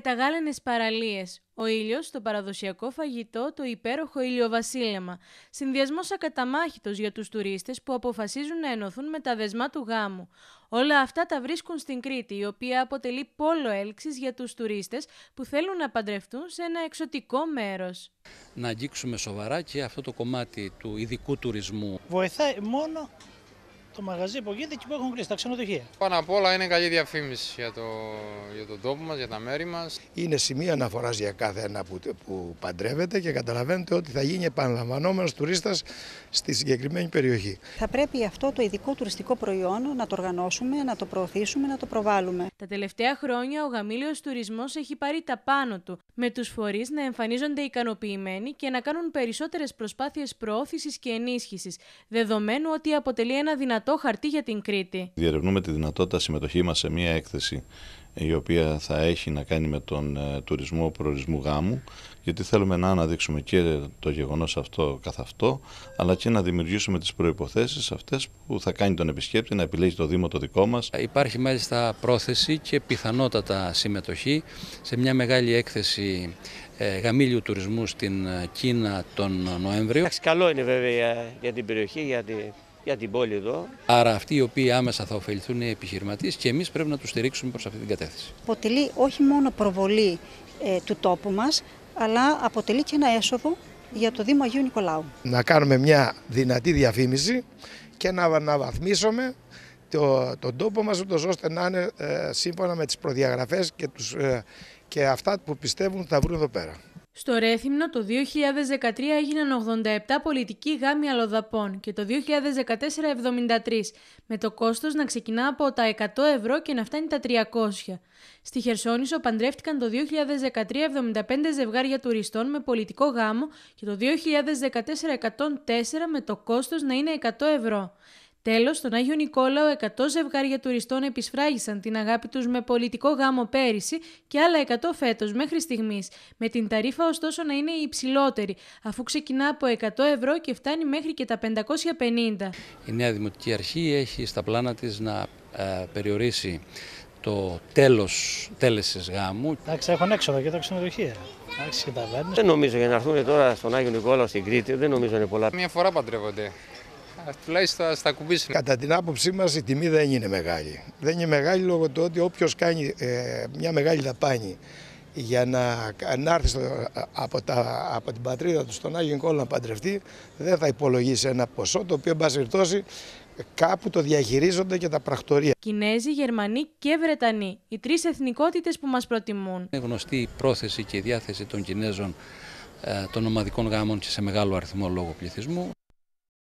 καταγάλανες παραλίες, ο ήλιος, το παραδοσιακό φαγητό, το υπέροχο ηλιοβασίλεμα. Συνδυασμός ακαταμάχητος για τους τουρίστες που αποφασίζουν να ενωθούν με τα δεσμά του γάμου. Όλα αυτά τα βρίσκουν στην Κρήτη, η οποία αποτελεί πόλο έλξης για τους τουρίστες που θέλουν να παντρευτούν σε ένα εξωτικό μέρος. Να αγγίξουμε σοβαρά και αυτό το κομμάτι του ειδικού τουρισμού. Βοηθάει μόνο το μαγαζί που γίνεται και που έχουν κλείσει τα ξενοδοχεία. Πάνω απ' όλα είναι καλή διαφήμιση για, το, για τον τόπο μας, για τα μέρη μας. Είναι σημείο αναφοράς για κάθε ένα που, που παντρεύεται και καταλαβαίνετε ότι θα γίνει επαναλαμβανόμενος τουρίστας στη συγκεκριμένη περιοχή. Θα πρέπει αυτό το ειδικό τουριστικό προϊόν να το οργανώσουμε, να το προωθήσουμε, να το προβάλλουμε. Τα τελευταία χρόνια ο γαμήλιος Τουρισμός έχει πάρει τα πάνω του, με τους φορείς να εμφανίζονται ικανοποιημένοι και να κάνουν περισσότερες προσπάθειες προώθησης και ενίσχυσης, δεδομένου ότι αποτελεί ένα δυνατό δυνατό χαρτί για την Κρήτη. Διερευνούμε τη δυνατότητα συμμετοχή μας σε μια έκθεση η οποία θα έχει να κάνει με τον ε, τουρισμό προορισμού γάμου γιατί θέλουμε να αναδείξουμε και το γεγονός αυτό καθ' αυτό αλλά και να δημιουργήσουμε τις προϋποθέσεις αυτές που θα κάνει τον επισκέπτη να επιλέγει το Δήμο το δικό μας. Υπάρχει μάλιστα πρόθεση και πιθανότατα συμμετοχή σε μια μεγάλη έκθεση ε, γαμήλιου τουρισμού στην ε, Κίνα τον Νοέμβριο. Καλό είναι βέβαια για την περιοχή, για για την πόλη εδώ. Άρα αυτοί οι οποίοι άμεσα θα ωφεληθούν είναι οι επιχειρηματίες και εμείς πρέπει να τους στηρίξουμε προς αυτή την κατεύθυνση. Αποτελεί όχι μόνο προβολή ε, του τόπου μας, αλλά αποτελεί και ένα έσοδο για το Δήμο Αγίου Νικολάου. Να κάνουμε μια δυνατή διαφήμιση και να αναβαθμίσουμε το, τον τόπο μας ούτως ώστε να είναι ε, σύμφωνα με τις προδιαγραφές και, ε, και αυτά που πιστεύουν θα βρουν εδώ πέρα. Στο Ρέθυμνο το 2013 έγιναν 87 πολιτικοί γάμοι αλλοδαπών και το 2014 73, με το κόστος να ξεκινά από τα 100 ευρώ και να φτάνει τα 300. Στη Χερσόνησο παντρεύτηκαν το 2013 75 ζευγάρια τουριστών με πολιτικό γάμο και το 2014 104 με το κόστος να είναι 100 ευρώ. Τέλος, στον Άγιο Νικόλαο 100 ζευγάρια τουριστών επισφράγησαν την αγάπη τους με πολιτικό γάμο πέρυσι και άλλα 100 φέτος μέχρι στιγμής, με την ταρήφα ωστόσο να είναι η υψηλότερη, αφού ξεκινά από 100 ευρώ και φτάνει μέχρι και τα 550. Η Νέα Δημοτική Αρχή έχει στα πλάνα της να ε, περιορίσει το τέλος τέλεσης γάμου. Εντάξει, έχουν έξοδο και τα ξενοδοχεία. Δεν νομίζω για να έρθουν τώρα στον Άγιο Νικόλαο στην Κρήτη, δεν νομίζω είναι πολλά. Μια φορά παντρεύονται τουλάχιστον θα Κατά την άποψή μας, η τιμή δεν είναι μεγάλη. Δεν είναι μεγάλη λόγω του ότι όποιος κάνει ε, μια μεγάλη δαπάνη για να, να έρθει από, τα, από την πατρίδα του στον Άγιο Κόλλο να παντρευτεί, δεν θα υπολογίσει ένα ποσό το οποίο, εν πάση κάπου το διαχειρίζονται και τα πρακτορία. Κινέζοι, Γερμανοί και Βρετανοί, οι τρεις εθνικότητες που μας προτιμούν. Είναι γνωστή η πρόθεση και η διάθεση των Κινέζων ε, των ομαδικών γάμων και σε μεγάλο αριθμό λόγω πληθυσμού.